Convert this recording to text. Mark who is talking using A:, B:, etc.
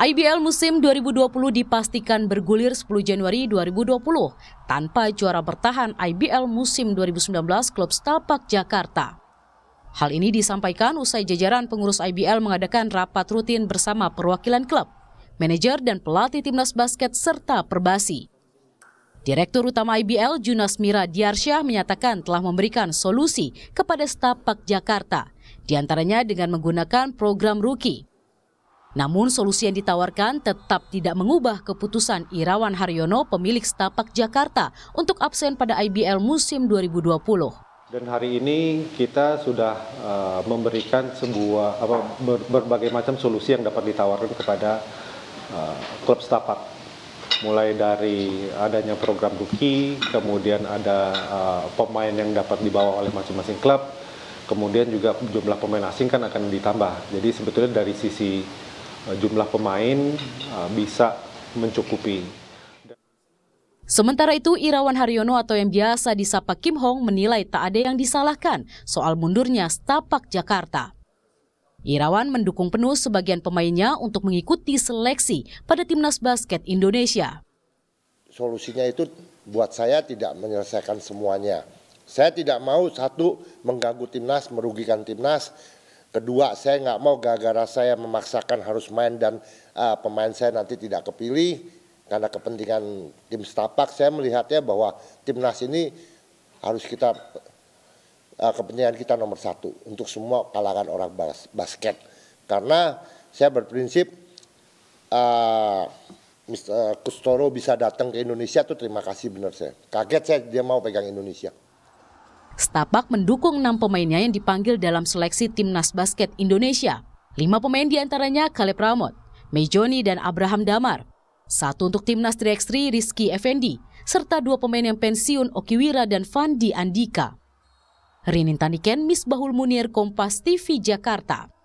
A: IBL musim 2020 dipastikan bergulir 10 Januari 2020 tanpa juara bertahan IBL musim 2019 klub Stapak Jakarta. Hal ini disampaikan usai jajaran pengurus IBL mengadakan rapat rutin bersama perwakilan klub, manajer dan pelatih timnas basket serta perbasi. Direktur Utama IBL Junas Mira Diarsyah menyatakan telah memberikan solusi kepada Stapak Jakarta, diantaranya dengan menggunakan program rookie. Namun solusi yang ditawarkan tetap tidak mengubah keputusan Irawan Haryono pemilik Stapak Jakarta untuk absen pada IBL musim 2020. Dan
B: hari ini kita sudah uh, memberikan sebuah apa, ber, berbagai macam solusi yang dapat ditawarkan kepada uh, klub Stapak. Mulai dari adanya program rookie, kemudian ada uh, pemain yang dapat dibawa oleh masing-masing klub, kemudian juga jumlah pemain asing kan akan ditambah. Jadi sebetulnya dari sisi Eh, jumlah pemain eh, bisa mencukupi.
A: Sementara itu, Irawan Haryono atau yang biasa disapa Kim Hong menilai tak ada yang disalahkan soal mundurnya Stapak Jakarta. Irawan mendukung penuh sebagian pemainnya untuk mengikuti seleksi pada timnas basket Indonesia.
C: Solusinya itu buat saya tidak menyelesaikan semuanya. Saya tidak mau satu mengganggu timnas, merugikan timnas, Kedua, saya nggak mau gara-gara saya memaksakan harus main dan uh, pemain saya nanti tidak kepilih karena kepentingan tim setapak. Saya melihatnya bahwa timnas ini harus kita uh, kepentingan kita nomor satu untuk semua kalangan orang bas basket. Karena saya berprinsip uh, ah, Mr. Kustoro bisa datang ke Indonesia tuh terima kasih benar saya. Kaget saya dia mau pegang Indonesia.
A: Setapak mendukung enam pemainnya yang dipanggil dalam seleksi timnas basket Indonesia. Lima pemain diantaranya Kaleb Ramot, Mejoni dan Abraham Damar. Satu untuk timnas 3x3 Rizky Effendi, serta dua pemain yang pensiun Okiwira dan Fandi Andika. Rinin Taniken, Bahul Munir, Kompas TV, Jakarta.